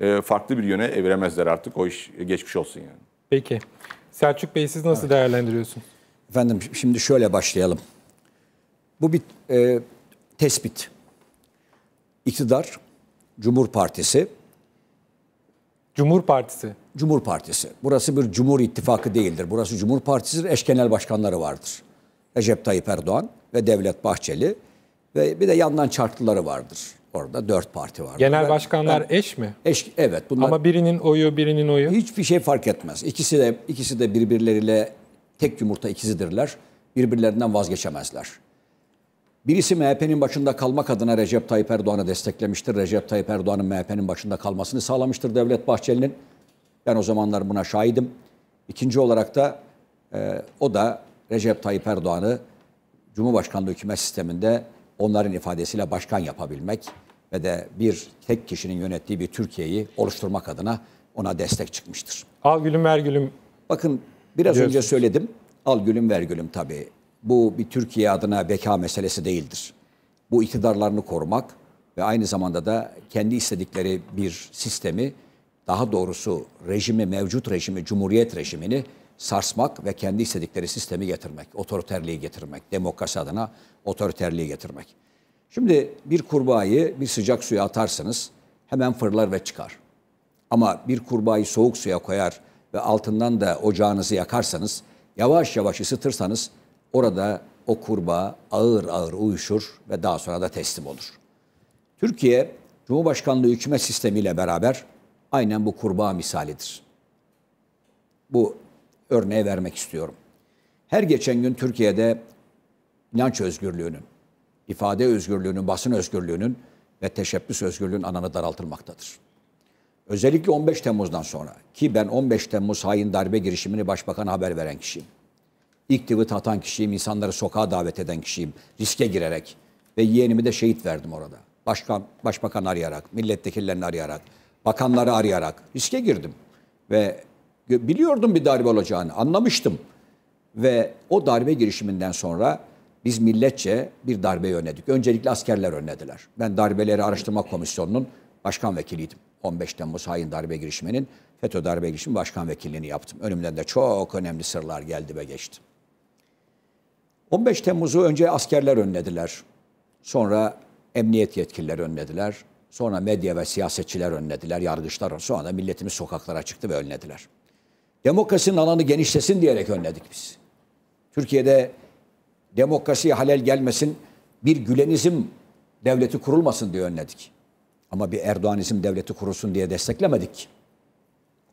E, farklı bir yöne eviremezler artık. O iş geçmiş olsun yani. Peki. Selçuk Bey siz nasıl evet. değerlendiriyorsunuz? Efendim şimdi şöyle başlayalım. Bu bir e, tespit. İktidar, Cumhur Partisi. Cumhur Partisi. Cumhur Partisi. Burası bir Cumhur İttifakı değildir. Burası Cumhur Partisi'dir. Eşkenel başkanları vardır. Recep Tayyip Erdoğan ve Devlet Bahçeli ve bir de yandan çarklıları vardır. Orada dört parti var. Genel başkanlar ben, eş mi? Eş, evet. Bunlar, Ama birinin oyu, birinin oyu. Hiçbir şey fark etmez. İkisi de ikisi de birbirleriyle tek yumurta ikizidirler. Birbirlerinden vazgeçemezler. Birisi MHP'nin başında kalmak adına Recep Tayyip Erdoğan'ı desteklemiştir. Recep Tayyip Erdoğan'ın MHP'nin başında kalmasını sağlamıştır Devlet Bahçeli'nin. Ben o zamanlar buna şahidim. İkinci olarak da e, o da Recep Tayyip Erdoğan'ı Cumhurbaşkanlığı hükümet sisteminde onların ifadesiyle başkan yapabilmek ve de bir tek kişinin yönettiği bir Türkiye'yi oluşturmak adına ona destek çıkmıştır. Al gülüm ver gülüm. Bakın biraz diyorsunuz. önce söyledim. Al gülüm ver gülüm tabii. Bu bir Türkiye adına beka meselesi değildir. Bu iktidarlarını korumak ve aynı zamanda da kendi istedikleri bir sistemi daha doğrusu rejimi, mevcut rejimi, cumhuriyet rejimini sarsmak ve kendi istedikleri sistemi getirmek, otoriterliği getirmek, demokrasi adına otoriterliği getirmek. Şimdi bir kurbağayı bir sıcak suya atarsınız hemen fırlar ve çıkar. Ama bir kurbağayı soğuk suya koyar ve altından da ocağınızı yakarsanız, yavaş yavaş ısıtırsanız orada o kurbağa ağır ağır uyuşur ve daha sonra da teslim olur. Türkiye Cumhurbaşkanlığı hükümet sistemiyle beraber aynen bu kurbağa misalidir. Bu örneği vermek istiyorum. Her geçen gün Türkiye'de inanç özgürlüğünün, ifade özgürlüğünün, basın özgürlüğünün ve teşebbüs özgürlüğünün ananı daraltılmaktadır. Özellikle 15 Temmuz'dan sonra ki ben 15 Temmuz hain darbe girişimini başbakan haber veren kişiyim. İlk tweet atan kişiyim, insanları sokağa davet eden kişiyim, riske girerek ve yeğenimi de şehit verdim orada. Başkan, başbakan arayarak, milletvekillerini arayarak, bakanları arayarak riske girdim. Ve biliyordum bir darbe olacağını anlamıştım. Ve o darbe girişiminden sonra biz milletçe bir darbe yönledik. Öncelikle askerler önlediler. Ben darbeleri araştırma komisyonunun başkan vekiliydim. 15 Temmuz hain darbe girişiminin FETÖ darbe girişimi başkan vekilliğini yaptım. Önümden de çok önemli sırlar geldi ve geçti. 15 Temmuz'u önce askerler önlediler. Sonra emniyet yetkilileri önlediler. Sonra medya ve siyasetçiler önlediler, yargıçlar. Sonra da milletimiz sokaklara çıktı ve önlediler demokrasinin alanı genişlesin diyerek önledik biz. Türkiye'de demokrasiye halel gelmesin, bir Gülenizm devleti kurulmasın diye önledik. Ama bir Erdoğanizm devleti kurulsun diye desteklemedik.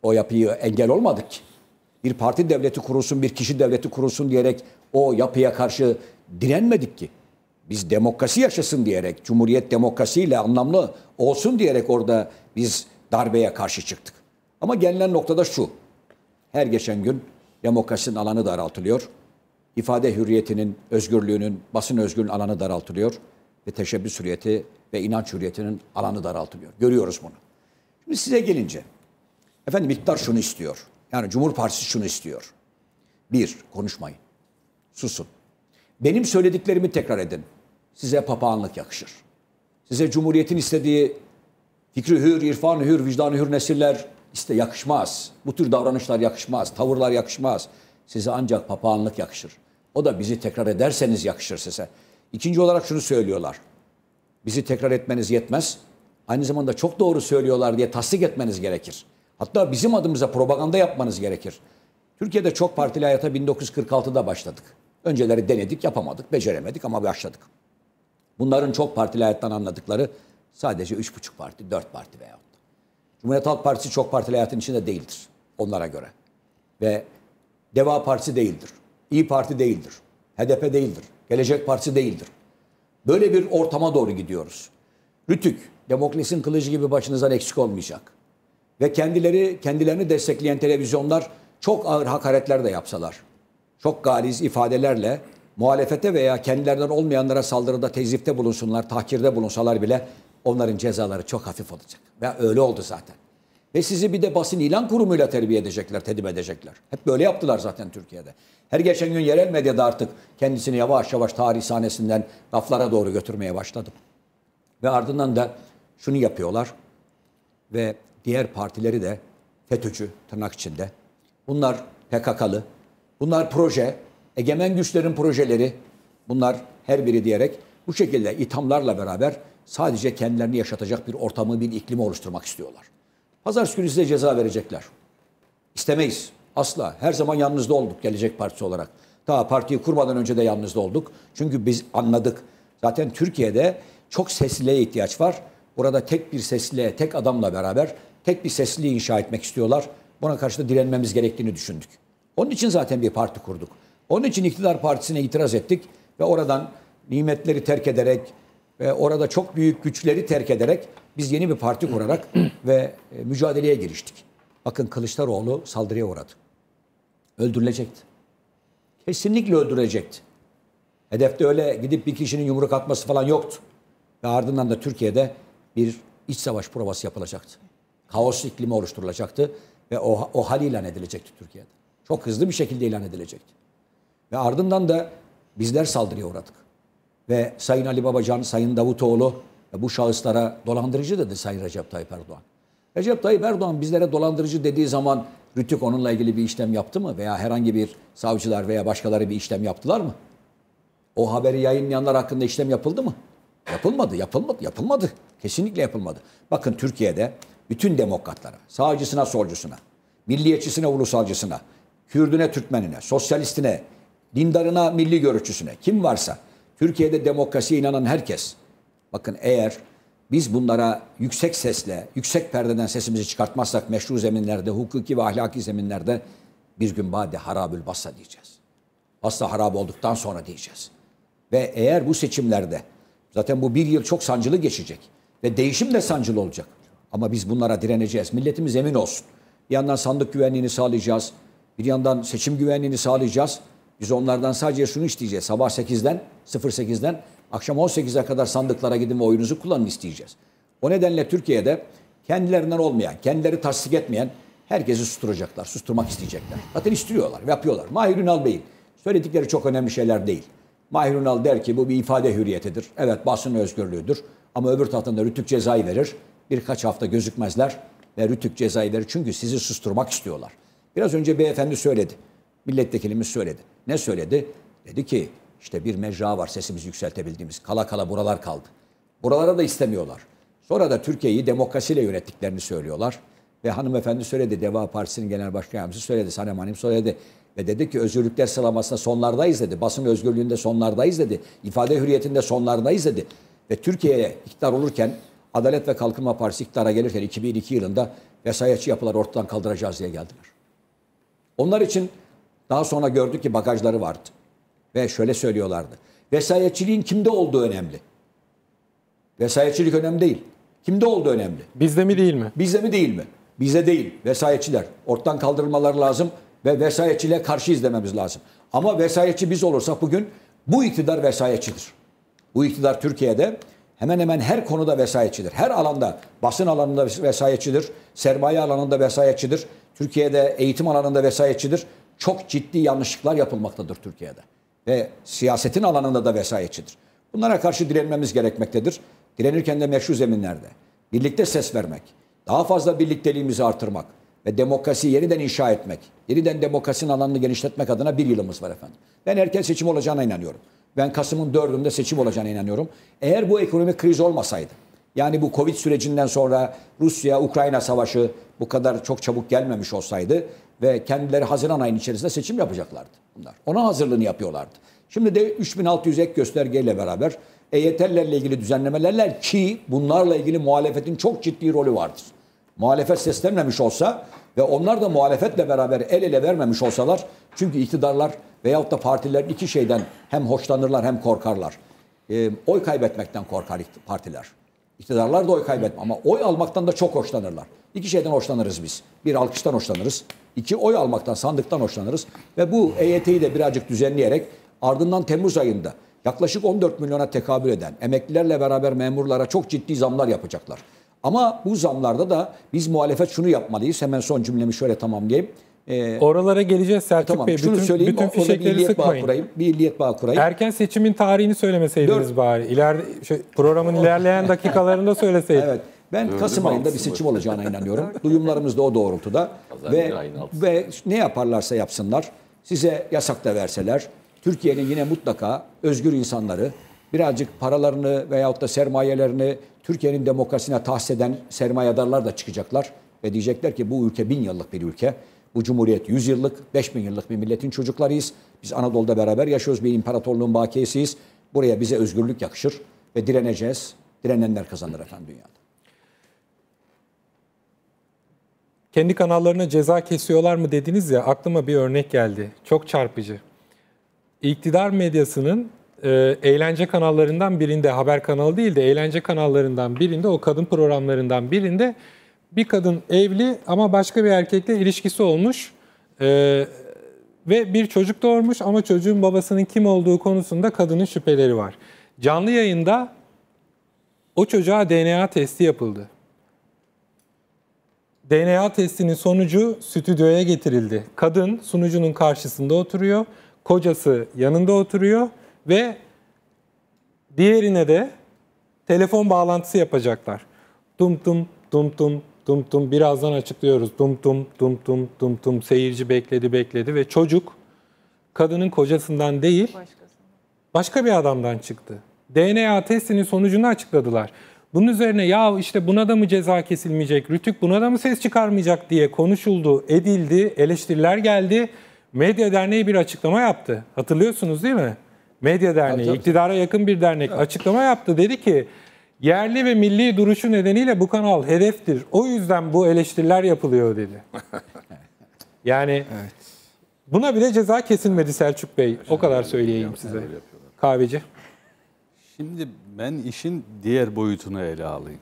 O yapıyı engel olmadık. Bir parti devleti kurulsun, bir kişi devleti kurulsun diyerek o yapıya karşı direnmedik ki. Biz demokrasi yaşasın diyerek, cumhuriyet demokrasiyle anlamlı olsun diyerek orada biz darbeye karşı çıktık. Ama gelinen noktada şu, her geçen gün demokrasinin alanı daraltılıyor. İfade hürriyetinin, özgürlüğünün, basın özgürlüğünün alanı daraltılıyor. Ve teşebbüs hürriyeti ve inanç hürriyetinin alanı daraltılıyor. Görüyoruz bunu. Şimdi size gelince. Efendim iktidar şunu istiyor. Yani Cumhur Partisi şunu istiyor. Bir, konuşmayın. Susun. Benim söylediklerimi tekrar edin. Size papağanlık yakışır. Size Cumhuriyet'in istediği fikri hür, irfan hür, vicdan hür nesiller, işte yakışmaz. Bu tür davranışlar yakışmaz, tavırlar yakışmaz. Size ancak papağanlık yakışır. O da bizi tekrar ederseniz yakışır size. İkinci olarak şunu söylüyorlar. Bizi tekrar etmeniz yetmez. Aynı zamanda çok doğru söylüyorlar diye tasdik etmeniz gerekir. Hatta bizim adımıza propaganda yapmanız gerekir. Türkiye'de çok partili hayata 1946'da başladık. Önceleri denedik, yapamadık, beceremedik ama başladık. Bunların çok partili hayattan anladıkları sadece 3,5 parti, 4 parti veyahut Cumhuriyet Halk Partisi çok partili hayatın içinde değildir onlara göre. Ve Deva Partisi değildir. İyi Parti değildir. HDP değildir. Gelecek Partisi değildir. Böyle bir ortama doğru gidiyoruz. Rütük, demokrasinin kılıcı gibi başınızdan eksik olmayacak. Ve kendileri kendilerini destekleyen televizyonlar çok ağır hakaretler de yapsalar. Çok galiz ifadelerle muhalefete veya kendilerinden olmayanlara saldırıda, tezifte bulunsunlar, tahkirde bulunsalar bile onların cezaları çok hafif olacak. Ve öyle oldu zaten. Ve sizi bir de basın ilan kurumuyla terbiye edecekler, tedim edecekler. Hep böyle yaptılar zaten Türkiye'de. Her geçen gün yerel medyada artık kendisini yavaş yavaş tarih sahnesinden laflara doğru götürmeye başladım. Ve ardından da şunu yapıyorlar ve diğer partileri de FETÖ'cü tırnak içinde. Bunlar PKK'lı, bunlar proje, egemen güçlerin projeleri, bunlar her biri diyerek bu şekilde ithamlarla beraber Sadece kendilerini yaşatacak bir ortamı, bir iklimi oluşturmak istiyorlar. Pazartesi günü size ceza verecekler. İstemeyiz. Asla. Her zaman yanınızda olduk Gelecek Partisi olarak. Daha partiyi kurmadan önce de yanınızda olduk. Çünkü biz anladık. Zaten Türkiye'de çok sesliliğe ihtiyaç var. Burada tek bir sesliliğe, tek adamla beraber tek bir sesliliği inşa etmek istiyorlar. Buna karşı da direnmemiz gerektiğini düşündük. Onun için zaten bir parti kurduk. Onun için iktidar partisine itiraz ettik ve oradan nimetleri terk ederek ve orada çok büyük güçleri terk ederek biz yeni bir parti kurarak ve e, mücadeleye giriştik. Bakın Kılıçdaroğlu saldırıya uğradı. Öldürülecekti. Kesinlikle öldürülecekti. Hedefte öyle gidip bir kişinin yumruk atması falan yoktu. Ve ardından da Türkiye'de bir iç savaş provası yapılacaktı. Kaos iklimi oluşturulacaktı ve o, o hal ilan edilecekti Türkiye'de. Çok hızlı bir şekilde ilan edilecekti. Ve ardından da bizler saldırıya uğradık ve Sayın Ali Babacan, Sayın Davutoğlu e, bu şahıslara dolandırıcı dedi Sayın Recep Tayyip Erdoğan. Recep Tayyip Erdoğan bizlere dolandırıcı dediği zaman Rütük onunla ilgili bir işlem yaptı mı? Veya herhangi bir savcılar veya başkaları bir işlem yaptılar mı? O haberi yayınlayanlar hakkında işlem yapıldı mı? Yapılmadı, yapılmadı, yapılmadı. Kesinlikle yapılmadı. Bakın Türkiye'de bütün demokratlara, sağcısına, solcusuna, milliyetçisine, ulusalcısına, Kürdüne, Türkmenine, sosyalistine, dindarına, milli görüşçüsüne kim varsa Türkiye'de demokrasiye inanan herkes. Bakın eğer biz bunlara yüksek sesle, yüksek perdeden sesimizi çıkartmazsak meşru zeminlerde, hukuki ve ahlaki zeminlerde bir gün bade harabül bassa diyeceğiz. Basla harab olduktan sonra diyeceğiz. Ve eğer bu seçimlerde, zaten bu bir yıl çok sancılı geçecek ve değişim de sancılı olacak. Ama biz bunlara direneceğiz. Milletimiz emin olsun. Bir yandan sandık güvenliğini sağlayacağız. Bir yandan seçim güvenliğini sağlayacağız. Biz onlardan sadece şunu isteyeceğiz. Sabah 8'den, 08'den akşam 18'e kadar sandıklara gidin ve oyunuzu kullanın isteyeceğiz. O nedenle Türkiye'de kendilerinden olmayan, kendileri tasdik etmeyen herkesi susturacaklar, susturmak isteyecekler. Zaten istiyorlar, yapıyorlar. Mahir Ünal Bey'in söyledikleri çok önemli şeyler değil. Mahir Ünal der ki bu bir ifade hürriyetidir. Evet basın özgürlüğüdür. Ama öbür taraftan da Rütük cezayı verir. Birkaç hafta gözükmezler ve Rütük cezayı verir. Çünkü sizi susturmak istiyorlar. Biraz önce beyefendi söyledi. Milletvekilimiz söyledi. Ne söyledi? Dedi ki işte bir mecra var sesimizi yükseltebildiğimiz. Kala kala buralar kaldı. Buralara da istemiyorlar. Sonra da Türkiye'yi demokrasiyle yönettiklerini söylüyorlar. Ve hanımefendi söyledi, Deva Partisi'nin genel başkan yardımcısı söyledi, Sanem Hanım söyledi. Ve dedi ki özgürlükler sıralamasında sonlardayız dedi. Basın özgürlüğünde sonlardayız dedi. İfade hürriyetinde sonlardayız dedi. Ve Türkiye'ye iktidar olurken Adalet ve Kalkınma Partisi iktidara gelirken 2002 yılında vesayetçi yapılar ortadan kaldıracağız diye geldiler. Onlar için daha sonra gördük ki bagajları vardı. Ve şöyle söylüyorlardı. Vesayetçiliğin kimde olduğu önemli. Vesayetçilik önemli değil. Kimde olduğu önemli. Bizde mi değil mi? Bizde mi değil mi? Bize değil. Vesayetçiler. Ortadan kaldırılmaları lazım ve vesayetçiliğe karşı izlememiz lazım. Ama vesayetçi biz olursak bugün bu iktidar vesayetçidir. Bu iktidar Türkiye'de hemen hemen her konuda vesayetçidir. Her alanda, basın alanında vesayetçidir, sermaye alanında vesayetçidir, Türkiye'de eğitim alanında vesayetçidir çok ciddi yanlışlıklar yapılmaktadır Türkiye'de. Ve siyasetin alanında da vesayetçidir. Bunlara karşı direnmemiz gerekmektedir. Direnirken de meşru zeminlerde. Birlikte ses vermek, daha fazla birlikteliğimizi artırmak ve demokrasiyi yeniden inşa etmek, yeniden demokrasinin alanını genişletmek adına bir yılımız var efendim. Ben erken seçim olacağına inanıyorum. Ben Kasım'ın dördünde seçim olacağına inanıyorum. Eğer bu ekonomik kriz olmasaydı, yani bu Covid sürecinden sonra Rusya-Ukrayna savaşı bu kadar çok çabuk gelmemiş olsaydı ve kendileri Haziran ayının içerisinde seçim yapacaklardı bunlar. Ona hazırlığını yapıyorlardı. Şimdi de 3600 ek göstergeyle beraber EYT'lerle ilgili düzenlemelerler ki bunlarla ilgili muhalefetin çok ciddi rolü vardır. Muhalefet seslenmemiş olsa ve onlar da muhalefetle beraber el ele vermemiş olsalar çünkü iktidarlar veyahut da partiler iki şeyden hem hoşlanırlar hem korkarlar. E, oy kaybetmekten korkar partiler. İktidarlar da oy kaybetme ama oy almaktan da çok hoşlanırlar. İki şeyden hoşlanırız biz. Bir alkıştan hoşlanırız. iki oy almaktan, sandıktan hoşlanırız. Ve bu EYT'yi de birazcık düzenleyerek ardından Temmuz ayında yaklaşık 14 milyona tekabül eden emeklilerle beraber memurlara çok ciddi zamlar yapacaklar. Ama bu zamlarda da biz muhalefet şunu yapmalıyız. Hemen son cümlemi şöyle tamamlayayım. E, Oralara geleceğiz e, Selçuk tamam, Bey. Bütün, söyleyeyim, bütün fişekleri bir sıkmayın. Kurayım, bir illiyet bağ kurayım. Erken seçimin tarihini söylemeseydiniz Dört. bari. İler, şey, programın ilerleyen dakikalarında söyleseydiniz. evet. Ben Öyle Kasım ayında bir seçim olacağına inanıyorum. Duyumlarımız da o doğrultuda. ve, ve ne yaparlarsa yapsınlar, size yasak da verseler, Türkiye'nin yine mutlaka özgür insanları, birazcık paralarını veyahut da sermayelerini Türkiye'nin demokrasisine tahseden sermayedarlar da çıkacaklar. Ve diyecekler ki bu ülke bin yıllık bir ülke. Bu cumhuriyet 100 yıllık, 5000 yıllık bir milletin çocuklarıyız. Biz Anadolu'da beraber yaşıyoruz. Bir imparatorluğun bakiyesiyiz. Buraya bize özgürlük yakışır ve direneceğiz. Direnenler kazanır efendim dünyada. Kendi kanallarına ceza kesiyorlar mı dediniz ya aklıma bir örnek geldi. Çok çarpıcı. İktidar medyasının e, eğlence kanallarından birinde haber kanalı değil de eğlence kanallarından birinde o kadın programlarından birinde bir kadın evli ama başka bir erkekle ilişkisi olmuş e, ve bir çocuk doğurmuş ama çocuğun babasının kim olduğu konusunda kadının şüpheleri var. Canlı yayında o çocuğa DNA testi yapıldı. DNA testinin sonucu stüdyoya getirildi. Kadın sunucunun karşısında oturuyor, kocası yanında oturuyor ve diğerine de telefon bağlantısı yapacaklar. Dum dum dum dum dum dum birazdan açıklıyoruz. Dum dum dum dum dum dum seyirci bekledi bekledi ve çocuk kadının kocasından değil Başkasını. başka bir adamdan çıktı. DNA testinin sonucunu açıkladılar. Bunun üzerine ya işte buna da mı ceza kesilmeyecek, Rütük buna da mı ses çıkarmayacak diye konuşuldu, edildi, eleştiriler geldi. Medya Derneği bir açıklama yaptı. Hatırlıyorsunuz değil mi? Medya Derneği, iktidara yakın bir dernek açıklama yaptı. Dedi ki Yerli ve milli duruşu nedeniyle bu kanal hedeftir. O yüzden bu eleştiriler yapılıyor dedi. Yani evet. buna bile ceza kesilmedi Selçuk Bey. O kadar söyleyeyim size. Kahveci. Şimdi ben işin diğer boyutunu ele alayım.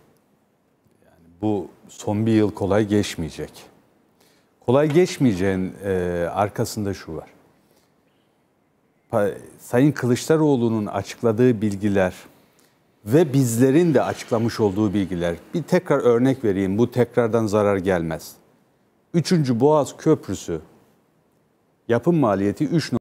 Yani bu son bir yıl kolay geçmeyecek. Kolay geçmeyeceğin e, arkasında şu var. Pa, Sayın Kılıçdaroğlu'nun açıkladığı bilgiler ve bizlerin de açıklamış olduğu bilgiler. Bir tekrar örnek vereyim bu tekrardan zarar gelmez. Üçüncü Boğaz Köprüsü yapım maliyeti 3